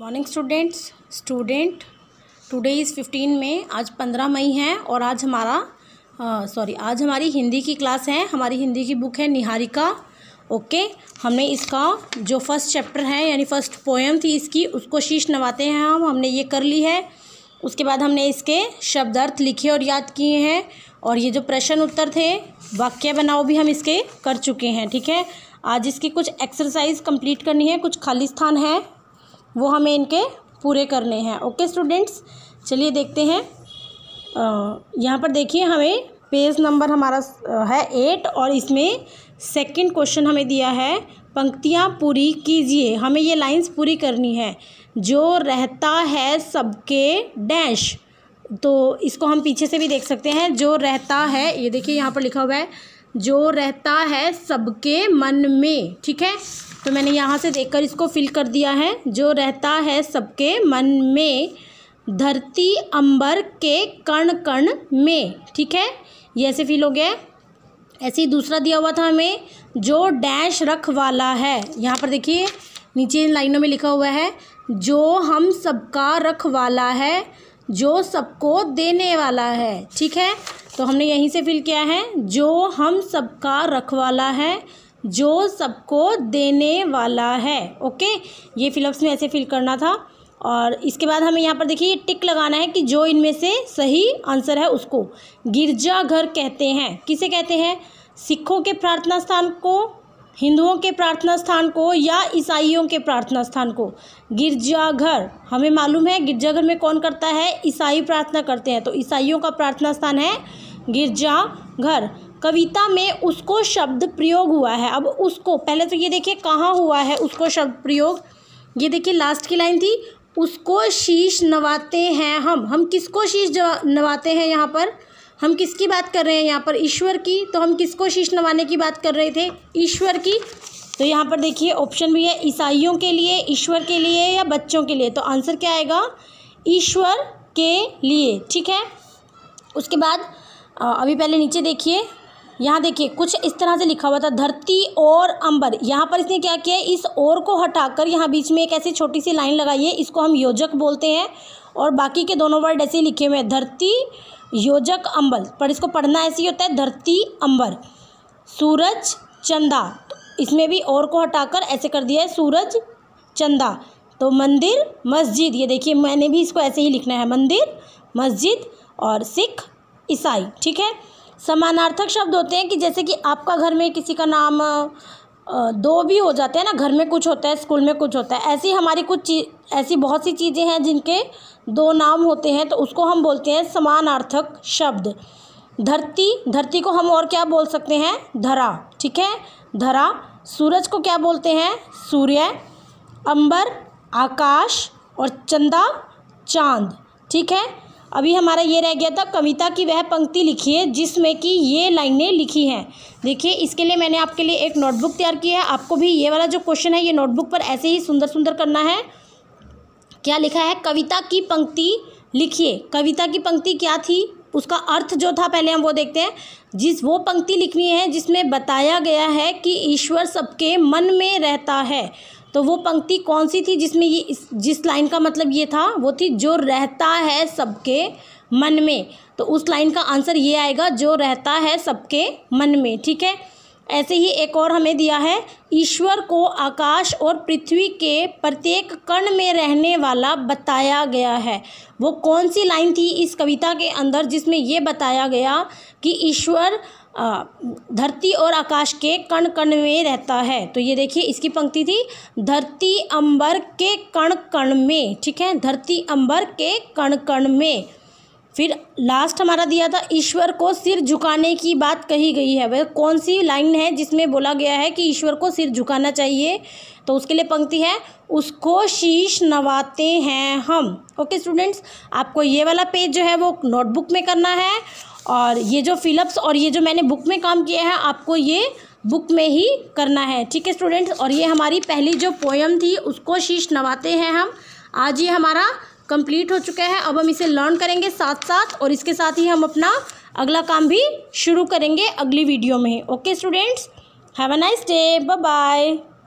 morning students student today is fifteen में आज पंद्रह मई है और आज हमारा सॉरी आज हमारी हिंदी की क्लास है हमारी हिंदी की बुक है निहारिका ओके हमने इसका जो फर्स्ट चैप्टर है यानी फर्स्ट पोएम थी इसकी उसको शीश नवाते हैं हम हमने ये कर ली है उसके बाद हमने इसके शब्द अर्थ लिखे और याद किए हैं और ये जो प्रश्न उत्तर थे वाक्य बनाओ भी हम इसके कर चुके हैं ठीक है आज इसकी कुछ एक्सरसाइज कंप्लीट करनी है कुछ खाली स्थान है वो हमें इनके पूरे करने हैं ओके स्टूडेंट्स चलिए देखते हैं यहाँ पर देखिए हमें पेज नंबर हमारा है एट और इसमें सेकंड क्वेश्चन हमें दिया है पंक्तियाँ पूरी कीजिए हमें ये लाइंस पूरी करनी है जो रहता है सबके डैश तो इसको हम पीछे से भी देख सकते हैं जो रहता है ये देखिए यहाँ पर लिखा हुआ है जो रहता है सबके मन में ठीक है तो मैंने यहाँ से देखकर इसको फिल कर दिया है जो रहता है सबके मन में धरती अंबर के कण कण में ठीक है ये ऐसे फील हो गया ऐसे ही दूसरा दिया हुआ था हमें जो डैश रख वाला है यहाँ पर देखिए नीचे इन लाइनों में लिखा हुआ है जो हम सबका रख वाला है जो सबको देने वाला है ठीक है तो हमने यहीं से फिल किया है जो हम सबका रखवाला है जो सबको देने वाला है ओके ये फिलअप्स में ऐसे फिल करना था और इसके बाद हमें यहाँ पर देखिए टिक लगाना है कि जो इनमें से सही आंसर है उसको गिरजाघर कहते हैं किसे कहते हैं सिखों के प्रार्थना स्थान को हिंदुओं के प्रार्थना स्थान को या ईसाइयों के प्रार्थना स्थान को गिरजाघर हमें मालूम है गिरजाघर में कौन करता है ईसाई प्रार्थना करते हैं तो ईसाइयों का प्रार्थना स्थान है गिरजाघर कविता में उसको शब्द प्रयोग हुआ है अब उसको पहले तो ये देखिए कहाँ हुआ है उसको शब्द प्रयोग ये देखिए लास्ट की लाइन थी उसको शीश नवाते हैं हम हम किसको शीश नवाते हैं यहाँ पर हम किसकी बात कर रहे हैं यहाँ पर ईश्वर की तो हम किसको शीश नवाने की बात कर रहे थे ईश्वर की तो यहाँ पर देखिए ऑप्शन भी है ईसाइयों के लिए ईश्वर के लिए या बच्चों के लिए तो आंसर क्या आएगा ईश्वर के लिए ठीक है उसके बाद अभी पहले नीचे देखिए यहाँ देखिए कुछ इस तरह से लिखा हुआ था धरती और अंबर यहाँ पर इसने क्या किया इस और को हटाकर यहाँ बीच में एक ऐसी छोटी सी लाइन लगाई है इसको हम योजक बोलते हैं और बाकी के दोनों वर्ड ऐसे लिखे हुए हैं धरती योजक अंबर पर इसको पढ़ना ऐसे ही होता है धरती अंबर सूरज चंदा तो इसमें भी और को हटाकर ऐसे कर दिया है सूरज चंदा तो मंदिर मस्जिद ये देखिए मैंने भी इसको ऐसे ही लिखना है मंदिर मस्जिद और सिख ईसाई ठीक है समानार्थक शब्द होते हैं कि जैसे कि आपका घर में किसी का नाम दो भी हो जाते हैं ना घर में कुछ होता है स्कूल में कुछ होता है ऐसी हमारी कुछ चीज ऐसी बहुत सी चीज़ें हैं जिनके दो नाम होते हैं तो उसको हम बोलते हैं समानार्थक शब्द धरती धरती को हम और क्या बोल सकते हैं धरा ठीक है धरा सूरज को क्या बोलते हैं सूर्य अंबर आकाश और चंदा चांद ठीक है अभी हमारा ये रह गया था कविता की वह पंक्ति लिखिए जिसमें कि ये लाइनें लिखी हैं देखिए इसके लिए मैंने आपके लिए एक नोटबुक तैयार की है आपको भी ये वाला जो क्वेश्चन है ये नोटबुक पर ऐसे ही सुंदर सुंदर करना है क्या लिखा है कविता की पंक्ति लिखिए कविता की पंक्ति क्या थी उसका अर्थ जो था पहले हम वो देखते हैं जिस वो पंक्ति लिखनी है जिसमें बताया गया है कि ईश्वर सबके मन में रहता है तो वो पंक्ति कौन सी थी जिसमें ये जिस लाइन का मतलब ये था वो थी जो रहता है सबके मन में तो उस लाइन का आंसर ये आएगा जो रहता है सबके मन में ठीक है ऐसे ही एक और हमें दिया है ईश्वर को आकाश और पृथ्वी के प्रत्येक कण में रहने वाला बताया गया है वो कौन सी लाइन थी इस कविता के अंदर जिसमें ये बताया गया कि ईश्वर धरती और आकाश के कण कण में रहता है तो ये देखिए इसकी पंक्ति थी धरती अंबर के कण कण में ठीक है धरती अंबर के कण कण में फिर लास्ट हमारा दिया था ईश्वर को सिर झुकाने की बात कही गई है वह कौन सी लाइन है जिसमें बोला गया है कि ईश्वर को सिर झुकाना चाहिए तो उसके लिए पंक्ति है उसको शीश नवाते हैं हम ओके स्टूडेंट्स आपको ये वाला पेज जो है वो नोटबुक में करना है और ये जो फिलअप्स और ये जो मैंने बुक में काम किया है आपको ये बुक में ही करना है ठीक है स्टूडेंट्स और ये हमारी पहली जो पोएम थी उसको शीश नवाते हैं हम आज ये हमारा कंप्लीट हो चुका है अब हम इसे लर्न करेंगे साथ साथ और इसके साथ ही हम अपना अगला काम भी शुरू करेंगे अगली वीडियो में okay students have a nice day bye